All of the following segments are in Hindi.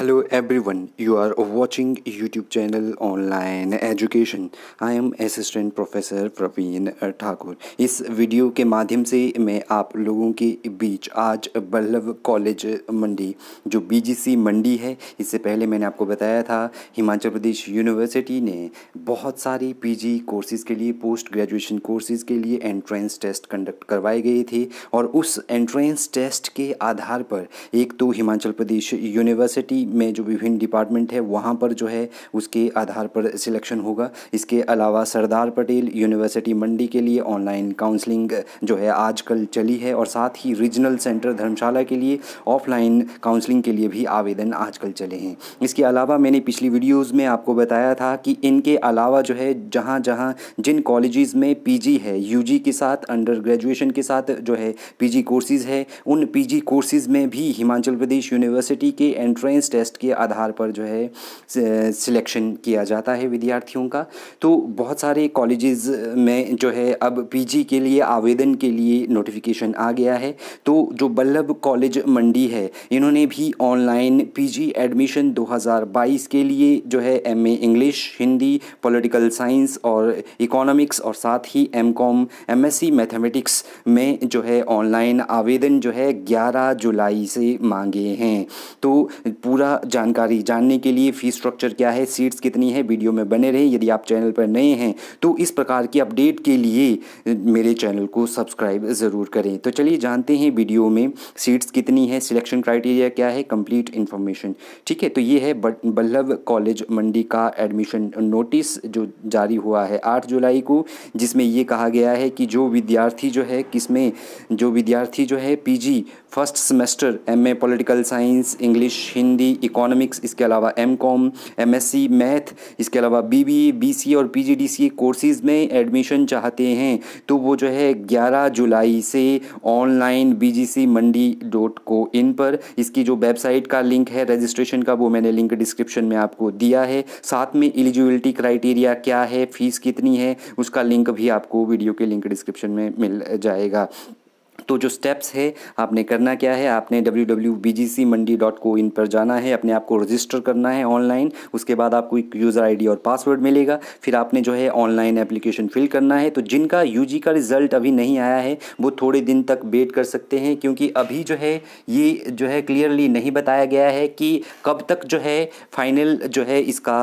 every everyone you are watching YouTube channel online education I am assistant professor Pravin Thakur इस वीडियो के माध्यम से मैं आप लोगों के बीच आज बल्लभ कॉलेज मंडी जो बीजीसी मंडी है इससे पहले मैंने आपको बताया था हिमाचल प्रदेश यूनिवर्सिटी ने बहुत सारी पीजी कोर्सेज़ के लिए पोस्ट ग्रेजुएशन कोर्सेज़ के लिए एंट्रेंस टेस्ट कंडक्ट करवाए गए थे और उस एंट्रेंस टेस्ट के आधार पर एक तो हिमाचल प्रदेश यूनिवर्सिटी में जो विभिन्न डिपार्टमेंट है वहाँ पर जो है उसके आधार पर सिलेक्शन होगा इसके अलावा सरदार पटेल यूनिवर्सिटी मंडी के लिए ऑनलाइन काउंसलिंग जो है आजकल चली है और साथ ही रीजनल सेंटर धर्मशाला के लिए ऑफलाइन काउंसलिंग के लिए भी आवेदन आजकल चले हैं इसके अलावा मैंने पिछली वीडियोज़ में आपको बताया था कि इनके अलावा जो है जहाँ जहाँ जिन कॉलेजेस में पीजी है यूजी के साथ अंडर ग्रेजुएशन के साथ जो है पीजी कोर्सेज है उन पीजी कोर्सेज में भी हिमाचल प्रदेश यूनिवर्सिटी के एंट्रेंस टेस्ट के आधार पर जो है सिलेक्शन किया जाता है विद्यार्थियों का तो बहुत सारे कॉलेजेस में जो है अब पीजी के लिए आवेदन के लिए नोटिफिकेशन आ गया है तो जो बल्लभ कॉलेज मंडी है इन्होंने भी ऑनलाइन पीजी एडमिशन 2022 के लिए जो है MA English Hindi political science और इकोनॉमिक्स और साथ ही M com M S C mathematics में जो है ऑनलाइन आवेदन जो है ग्यारह जुलाई से मांगे हैं तो पूरा पूरा जानकारी जानने के लिए फ़ीस स्ट्रक्चर क्या है सीट्स कितनी है वीडियो में बने रहें यदि आप चैनल पर नए हैं तो इस प्रकार की अपडेट के लिए मेरे चैनल को सब्सक्राइब ज़रूर करें तो चलिए जानते हैं वीडियो में सीट्स कितनी है सिलेक्शन क्राइटेरिया क्या है कंप्लीट इन्फॉर्मेशन ठीक है तो ये है बल्लभ कॉलेज मंडी का एडमिशन नोटिस जो जारी हुआ है आठ जुलाई को जिसमें ये कहा गया है कि जो विद्यार्थी जो है किसमें जो विद्यार्थी जो है PG first semester MA political science English Hindi B economics इसके अलावा M com M S C math इसके अलावा बी बी बी सी और P G D C courses में एडमिशन चाहते हैं तो वो जो है ग्यारह जुलाई से online B G C Mandi dot co in पर इसकी जो वेबसाइट का लिंक है रजिस्ट्रेशन का वो मैंने लिंक डिस्क्रिप्शन में आपको दिया है साथ में एलिजिबिलिटी क्राइटेरिया क्या है फ़ीस कितनी है उसका लिंक भी आपको वीडियो के लिंक डिस्क्रिप्शन में मिल जाएगा तो जो स्टेप्स है आपने करना क्या है आपने W W B G C Mandi dot co in पर जाना है अपने आप को रजिस्टर करना है ऑनलाइन उसके बाद आपको एक यूज़र आईडी और पासवर्ड मिलेगा फिर आपने जो है ऑनलाइन एप्लीकेशन फिल करना है तो जिनका यू जी का रिज़ल्ट अभी नहीं आया है वो थोड़े दिन तक वेट कर सकते हैं क्योंकि अभी जो है ये जो है क्लियरली नहीं बताया गया है कि कब तक जो है फाइनल जो है इसका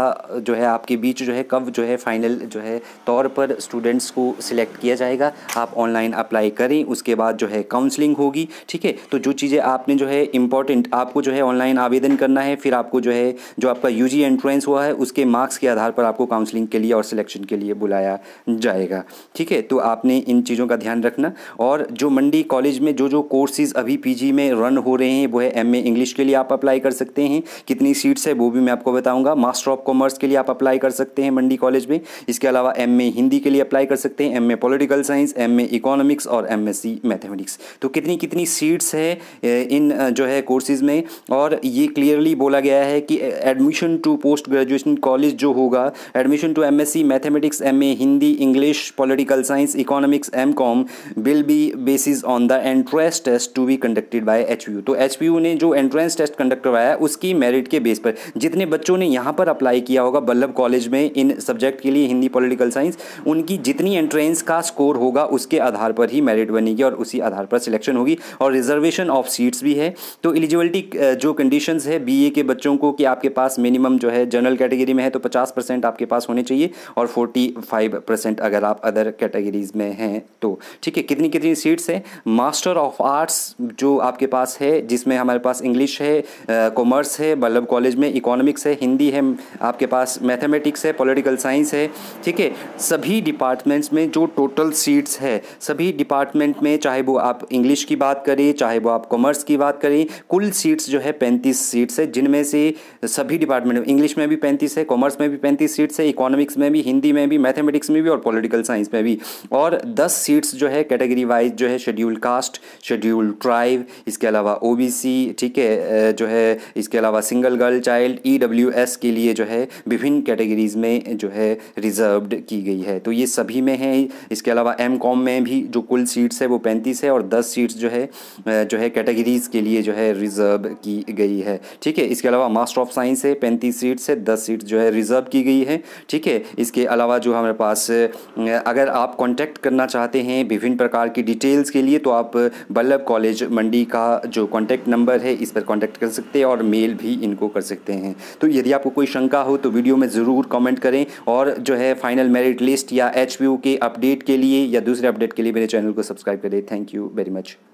जो है आपके बीच जो है कब जो है फाइनल जो है तौर पर स्टूडेंट्स को सिलेक्ट किया जाएगा आप ऑनलाइन अप्लाई करें उसके बाद जो है काउंसलिंग होगी ठीक है तो जो चीज़ें आपने जो है इंपॉर्टेंट आपको जो है ऑनलाइन आवेदन करना है फिर आपको जो है जो आपका यू जी एंट्रेंस हुआ है उसके मार्क्स के आधार पर आपको काउंसलिंग के लिए और सिलेक्शन के लिए बुलाया जाएगा ठीक है तो आपने इन चीज़ों का ध्यान रखना और जो मंडी कॉलेज में जो जो कोर्सेज़ अभी पी में रन हो रहे हैं वो है एम इंग्लिश के लिए आप अप्लाई कर सकते हैं कितनी सीट्स है वो भी मैं आपको बताऊँगा मास्टर ऑफ कॉमर्स के लिए आप अप्लाई कर सकते हैं मंडी कॉलेज में इसके अलावा एम हिंदी के लिए अप्लाई कर सकते हैं M political science M economics और एम एस मैथमेटिक्स इकोनॉमिक्स तो कितनी कितनी सीट्स है इन जो है कोर्सेज़ में और ये क्लियरली बोला गया है कि admission to post graduation college जो होगा admission to MSc mathematics MA Hindi English political science economics MCom will be basis on the entrance test to be conducted by H तो एच ने जो एंट्रेंस टेस्ट कंडक्ट करवाया उसकी मेरिट के बेस पर जितने बच्चों ने यहाँ पर अप्लाई किया होगा बल्लभ कॉलेज में इन सब्जेक्ट के लिए हिंदी पॉलिटिकल साइंस उनकी जितनी एंट्रेंस का स्कोर होगा उसके आधार पर ही मेरिट बनेगी और उसी आधार पर सिलेक्शन होगी और रिजर्वेशन ऑफ सीट्स भी है तो एलिजिबिलिटी जो कंडीशंस है बीए के बच्चों को कि आपके पास मिनिमम जो है जनरल कैटेगरी में है तो 50 परसेंट आपके पास होने चाहिए और 45 परसेंट अगर आप अदर कैटेगरीज में हैं तो ठीक है कितनी कितनी सीट्स है मास्टर ऑफ आर्ट्स जो आपके पास है जिसमें हमारे पास इंग्लिश है कॉमर्स है बल्लभ मतलब कॉलेज में इकोनॉमिक्स है हिंदी है आपके पास मैथमेटिक्स है पॉलिटिकल साइंस है ठीक है सभी डिपार्टमेंट्स में जो टोटल सीट्स है सभी डिपार्टमेंट में चाहे वो आप इंग्लिश की बात करें चाहे वो आप कॉमर्स की बात करें कुल सीट्स जो है पैंतीस सीट्स है जिनमें से सभी डिपार्टमेंट इंग्लिश में भी पैंतीस है कॉमर्स में भी पैंतीस सीट्स है इकोनॉमिक्स में भी हिंदी में भी मैथमेटिक्स में भी और पोलिटिकल साइंस में भी और दस सीट्स जो है कैटेगरी वाइज जो है शेड्यूल कास्ट शेड्यूल ट्राइव इसके अलावा ओ ठीक है जो है इसके अलावा सिंगल गर्ल चाइल्ड ई के लिए जो है विभिन्न कैटेगरीज में जो है रिजर्व्ड की गई है तो ये सभी में है इसके अलावा एम में भी जो कुल सीट्स है वो पैंतीस है है और दस सीट्स जो है जो है कैटेगरीज़ के लिए जो है रिज़र्व की गई है ठीक है इसके अलावा मास्टर ऑफ साइंस है पैंतीस सीट्स है दस सीट जो है रिज़र्व की गई है ठीक है इसके अलावा जो हमारे पास अगर आप कॉन्टैक्ट करना चाहते हैं विभिन्न प्रकार की डिटेल्स के लिए तो आप बल्लभ कॉलेज मंडी का जो कॉन्टैक्ट नंबर है इस पर कॉन्टैक्ट कर सकते हैं और मेल भी इनको कर सकते हैं तो यदि आपको कोई शंका हो तो वीडियो में ज़रूर कॉमेंट करें और जो है फाइनल मेरिट लिस्ट या एच के अपडेट के लिए या दूसरे अपडेट के लिए मेरे चैनल को सब्सक्राइब करें thank you you very much